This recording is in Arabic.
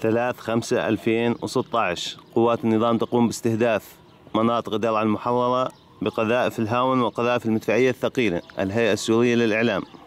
3 5 2016 قوات النظام تقوم باستهداف مناطق درعا المحررة بقذائف الهاون وقذائف المدفعية الثقيلة الهيئة السورية للإعلام